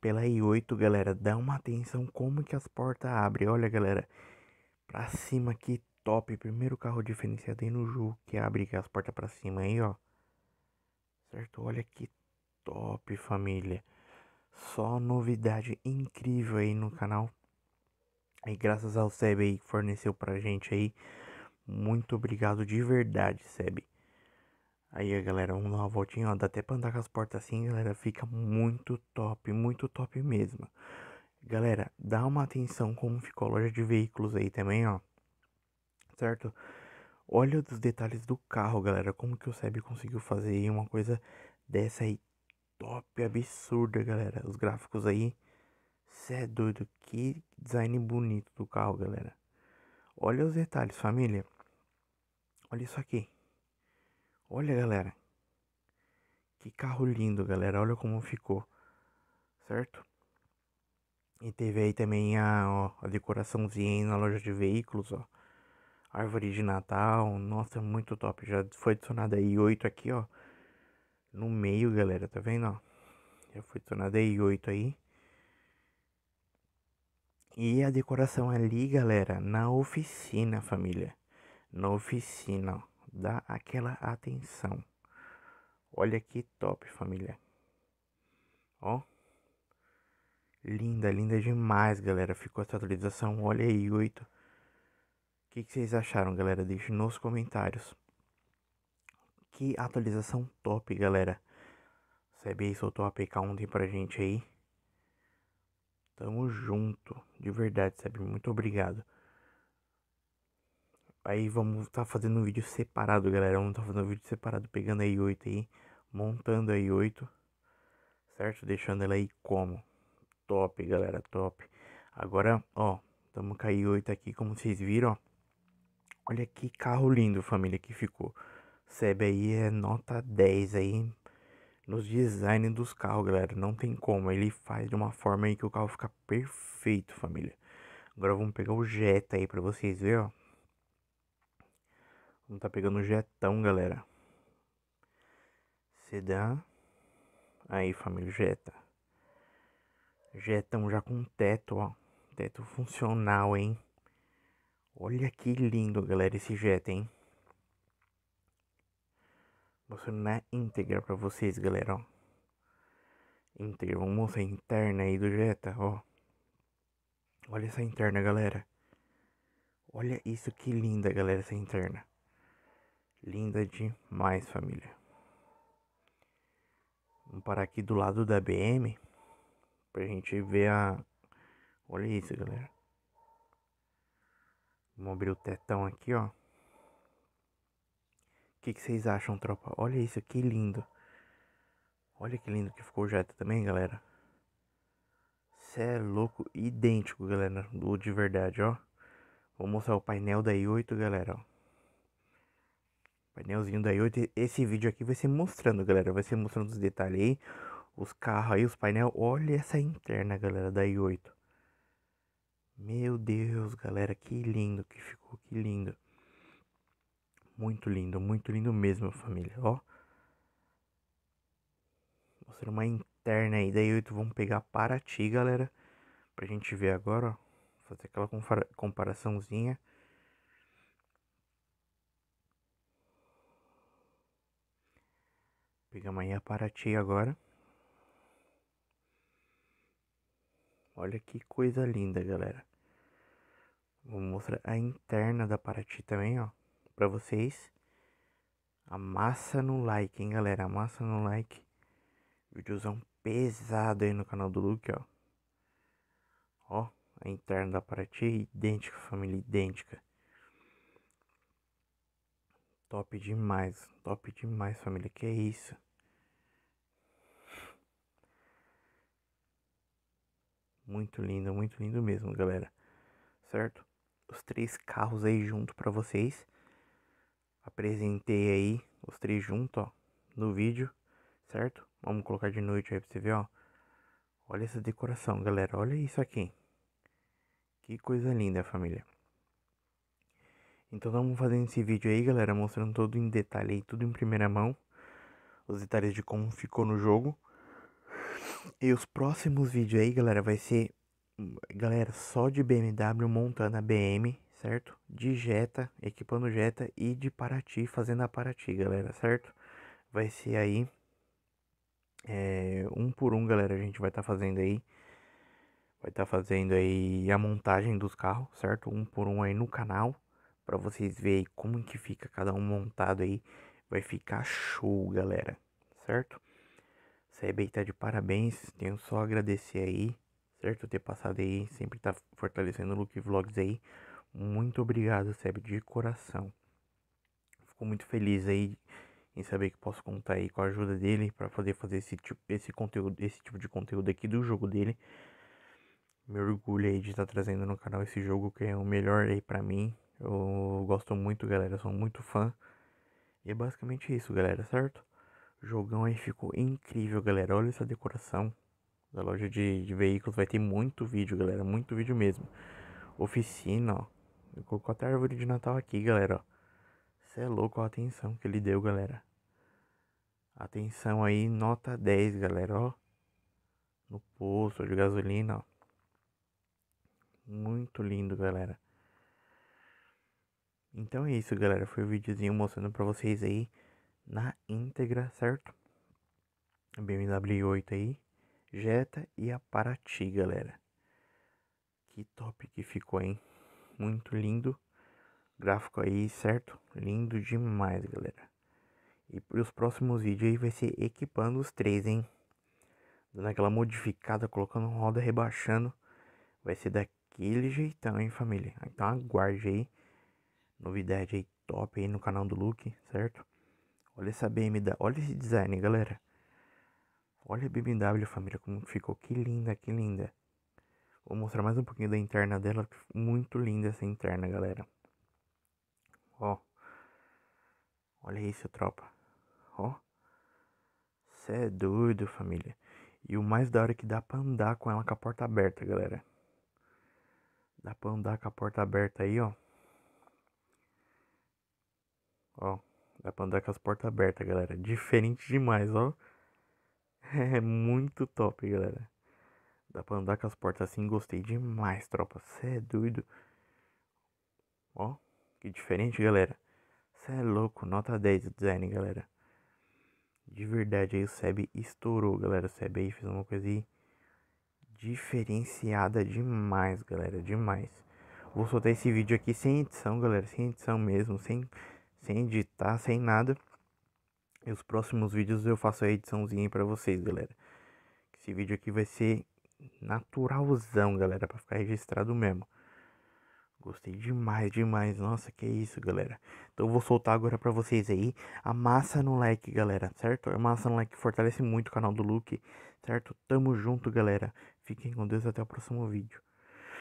pela I8, galera. Dá uma atenção como que as portas abrem. Olha, galera. Pra cima aqui, top. Primeiro carro diferenciado aí no jogo que abre as portas pra cima aí, ó. Certo? Olha que top, família. Só novidade incrível aí no canal. E graças ao Seb aí que forneceu pra gente aí. Muito obrigado de verdade, Seb. Aí galera, vamos dar uma voltinha, ó, dá até pra andar com as portas assim, galera, fica muito top, muito top mesmo. Galera, dá uma atenção como ficou a loja de veículos aí também, ó. Certo? Olha os detalhes do carro, galera, como que o Seb conseguiu fazer aí uma coisa dessa aí, top, absurda, galera. Os gráficos aí, cê é doido, que design bonito do carro, galera. Olha os detalhes, família. Olha isso aqui. Olha, galera. Que carro lindo, galera. Olha como ficou. Certo? E teve aí também a, ó, a decoraçãozinha na loja de veículos, ó. Árvore de Natal. Nossa, muito top. Já foi adicionada aí oito aqui, ó. No meio, galera. Tá vendo, ó? Já foi adicionada aí oito aí. E a decoração ali, galera, na oficina, família. Na oficina, ó dá aquela atenção. Olha que top, família. Ó. Linda, linda demais, galera. Ficou essa atualização. Olha aí, 8. O que, que vocês acharam, galera? Deixe nos comentários. Que atualização top, galera. CB soltou a APK ontem pra gente aí. Tamo junto. De verdade, sabe? Muito obrigado. Aí vamos estar tá fazendo um vídeo separado, galera. Vamos estar tá fazendo um vídeo separado, pegando a i8 aí, montando a i8, certo? Deixando ela aí como? Top, galera, top. Agora, ó, estamos com a i8 aqui, como vocês viram, ó. Olha que carro lindo, família, que ficou. Sebe aí é nota 10 aí nos designs dos carros, galera. Não tem como. Ele faz de uma forma aí que o carro fica perfeito, família. Agora vamos pegar o Jetta aí pra vocês verem, ó. Não tá pegando o jetão, galera. Sedan, Aí, família, jeta. Jetão já com teto, ó. Teto funcional, hein? Olha que lindo, galera, esse jet, hein? Mostrando na íntegra pra vocês, galera, ó. Íntegra, vamos mostrar a interna aí do Jetta, ó. Olha essa interna, galera. Olha isso, que linda, galera, essa interna. Linda demais, família. Vamos parar aqui do lado da BM pra gente ver a. Olha isso, galera. Vamos abrir o tetão aqui, ó. O que, que vocês acham, tropa? Olha isso, que lindo. Olha que lindo que ficou o Jetta também, galera. Cê é louco, idêntico, galera, do de verdade, ó. Vou mostrar o painel da i8, galera, ó. Painelzinho da i8 Esse vídeo aqui vai ser mostrando, galera. Vai ser mostrando os detalhes aí. Os carros aí, os painéis. Olha essa interna, galera, da i8. Meu Deus, galera. Que lindo que ficou. Que lindo. Muito lindo. Muito lindo mesmo, família. Ó. Mostrando uma interna aí da i8. Vamos pegar para ti, galera. Pra gente ver agora, ó. Fazer aquela compara comparaçãozinha. Pegamos aí a Paraty agora. Olha que coisa linda, galera. Vou mostrar a interna da Paraty também, ó. Pra vocês. Amassa no like, hein, galera. Amassa no like. Videozão pesado aí no canal do Luke, ó. Ó, a interna da Paraty. Idêntica, família idêntica. Top demais. Top demais, família. Que isso. Muito lindo, muito lindo mesmo, galera. Certo? Os três carros aí junto para vocês. Apresentei aí os três junto, ó, no vídeo, certo? Vamos colocar de noite aí pra você ver, ó. Olha essa decoração, galera. Olha isso aqui. Que coisa linda, família. Então estamos fazendo esse vídeo aí, galera, mostrando todo em detalhe aí, tudo em primeira mão. Os detalhes de como ficou no jogo. E os próximos vídeos aí, galera, vai ser, galera, só de BMW montando a BM, certo? De Jetta, equipando Jetta e de Paraty, fazendo a Paraty, galera, certo? Vai ser aí, é, um por um, galera, a gente vai estar tá fazendo aí. Vai estar tá fazendo aí a montagem dos carros, certo? Um por um aí no canal, para vocês verem como que fica cada um montado aí. Vai ficar show, galera, certo? CB tá de parabéns, tenho só a agradecer aí, certo? Ter passado aí, sempre tá fortalecendo o Luke Vlogs aí. Muito obrigado, Seb, de coração. Fico muito feliz aí em saber que posso contar aí com a ajuda dele para poder fazer esse tipo, esse conteúdo, esse tipo de conteúdo aqui do jogo dele. Me orgulho aí de estar tá trazendo no canal esse jogo que é o melhor aí para mim. Eu gosto muito, galera, sou muito fã. E é basicamente isso, galera, certo? Jogão aí ficou incrível, galera. Olha essa decoração da loja de, de veículos. Vai ter muito vídeo, galera. Muito vídeo mesmo. Oficina, ó. colocou até a árvore de Natal aqui, galera, Você é louco a atenção que ele deu, galera. Atenção aí, nota 10, galera, ó. No posto de gasolina, ó. Muito lindo, galera. Então é isso, galera. Foi o um videozinho mostrando pra vocês aí na íntegra, certo? BMW 8 aí, Jetta e a Paraty, galera. Que top que ficou, hein? Muito lindo. Gráfico aí, certo? Lindo demais, galera. E para os próximos vídeos aí vai ser equipando os três, hein? Dando aquela modificada, colocando roda, rebaixando. Vai ser daquele jeitão, hein, família? Então aguarde aí. Novidade aí top aí no canal do Luke, certo? Olha essa BMW, olha esse design, galera. Olha a BMW, família, como ficou. Que linda, que linda. Vou mostrar mais um pouquinho da interna dela. Muito linda essa interna, galera. Ó. Olha isso, tropa. Ó. Cê é doido, família. E o mais da hora é que dá pra andar com ela com a porta aberta, galera. Dá pra andar com a porta aberta aí, ó. Ó. Dá pra andar com as portas abertas, galera. Diferente demais, ó. É muito top, galera. Dá pra andar com as portas assim. Gostei demais, tropa. Cê é doido. Ó, que diferente, galera. Cê é louco. Nota 10 o design, galera. De verdade, aí o Seb estourou, galera. O Seb aí fez uma coisa aí diferenciada demais, galera. Demais. Vou soltar esse vídeo aqui sem edição, galera. Sem edição mesmo. Sem sem editar, sem nada. E os próximos vídeos eu faço a ediçãozinha para vocês, galera. Esse vídeo aqui vai ser naturalzão, galera, para ficar registrado mesmo. Gostei demais, demais. Nossa, que isso, galera. Então eu vou soltar agora para vocês aí. Amassa no like, galera, certo? Amassa no like, fortalece muito o canal do Luke, certo? Tamo junto, galera. Fiquem com Deus até o próximo vídeo.